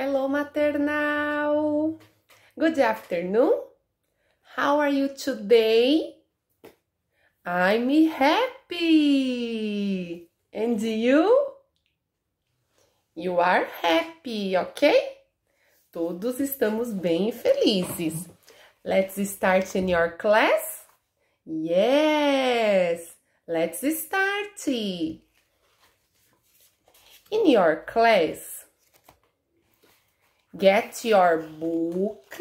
Hello, maternal! Good afternoon! How are you today? I'm happy! And you? You are happy, ok? Todos estamos bem felizes. Let's start in your class? Yes! Let's start! In your class, Get your book.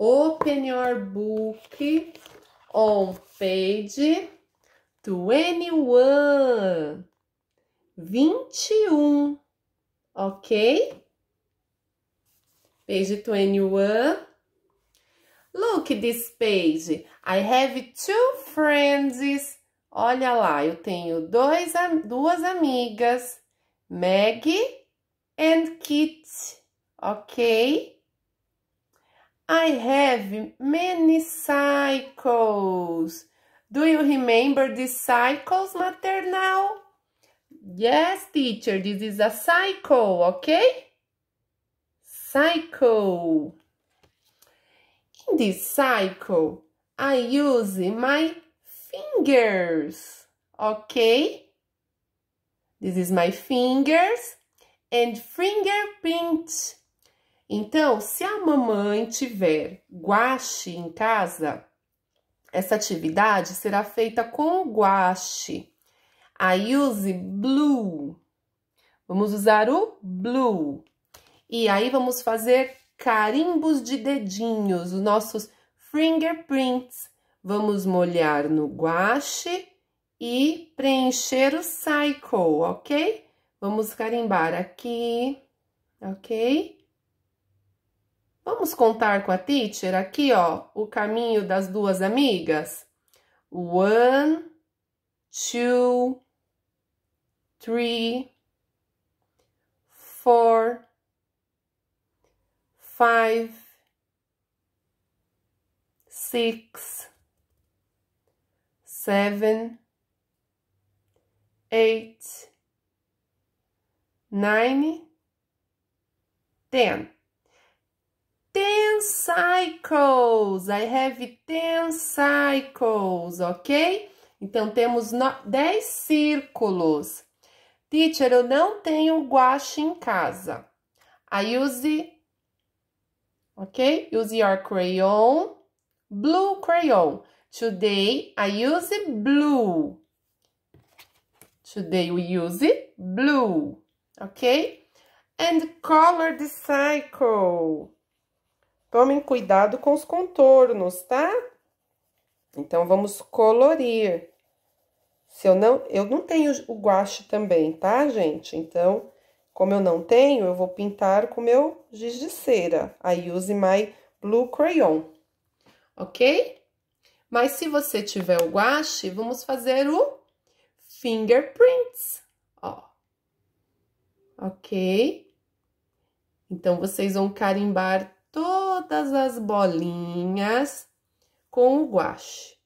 Open your book on page 21. 21, ok? Page 21. Look this page. I have two friends. Olha lá, eu tenho dois, duas amigas, Meg and kit, okay? I have many cycles. Do you remember these cycles, maternal? Yes, teacher, this is a cycle, okay? Cycle. In this cycle, I use my fingers, okay? This is my fingers and fingerprints. Então, se a mamãe tiver guache em casa, essa atividade será feita com guache. I use blue. Vamos usar o blue. E aí vamos fazer carimbos de dedinhos, os nossos fingerprints. Vamos molhar no guache e preencher o cycle, ok? Vamos carimbar aqui, ok? Vamos contar com a teacher aqui, ó, o caminho das duas amigas? One, two, three, four, five, six, seven, eight, nine, ten. Ten cycles. I have ten cycles, ok? Então, temos no... dez círculos. Teacher, eu não tenho guache em casa. I use, ok? Use your crayon, blue crayon. Today, I use blue. Today, we use blue ok? And color the cycle. Tomem cuidado com os contornos, tá? Então, vamos colorir. Se eu não... Eu não tenho o guache também, tá, gente? Então, como eu não tenho, eu vou pintar com meu giz de cera. I use my blue crayon, ok? Mas se você tiver o guache, vamos fazer o fingerprints ok? Então, vocês vão carimbar todas as bolinhas com o guache.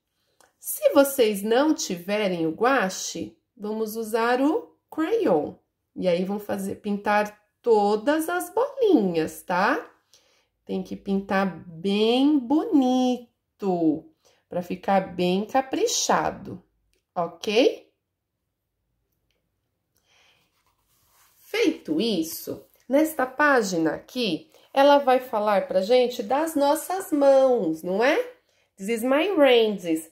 Se vocês não tiverem o guache, vamos usar o crayon. E aí, vão fazer pintar todas as bolinhas, tá? Tem que pintar bem bonito, para ficar bem caprichado, ok? Feito isso, nesta página aqui, ela vai falar pra gente das nossas mãos, não é? This is my ranges.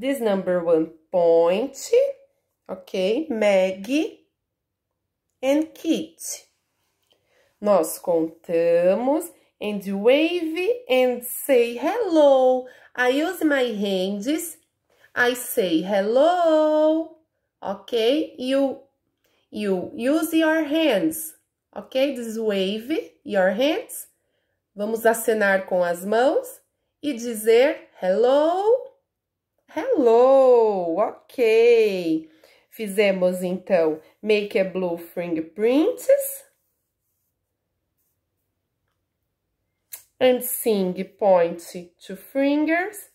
This number one point, ok? Maggie and Kit. Nós contamos and wave and say hello. I use my hands. I say hello. Ok? You you use your hands, ok? This wave your hands. Vamos acenar com as mãos e dizer hello, hello, ok. Fizemos então make a blue fingerprints and sing point to fingers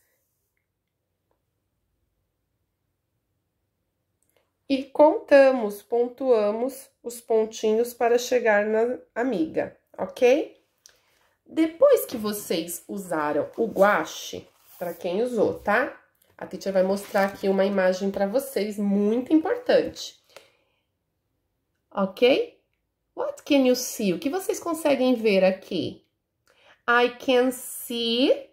e contamos, pontuamos os pontinhos para chegar na amiga, ok? Depois que vocês usaram o guache, para quem usou, tá? A Titia vai mostrar aqui uma imagem para vocês muito importante. Ok? What can you see? O que vocês conseguem ver aqui? I can see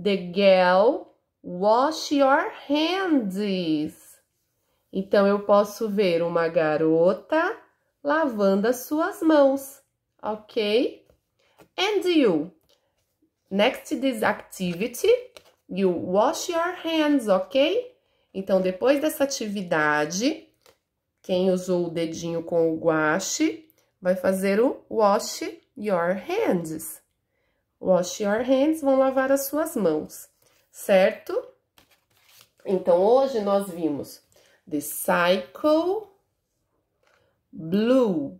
the girl wash your hands. Então, eu posso ver uma garota lavando as suas mãos, ok? And you. Next to this activity, you wash your hands, ok? Então, depois dessa atividade, quem usou o dedinho com o guache vai fazer o wash your hands. Wash your hands, vão lavar as suas mãos, certo? Então, hoje nós vimos The cycle blue,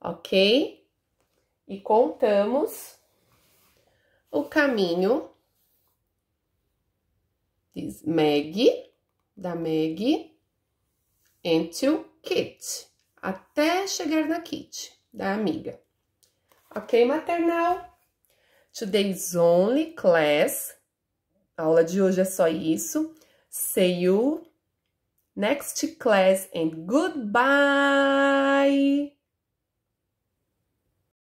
ok? E contamos o caminho diz Meg, da Meg, into Kit, até chegar na Kit, da amiga. Ok, maternal? Today's only class, a aula de hoje é só isso. See you next class and goodbye.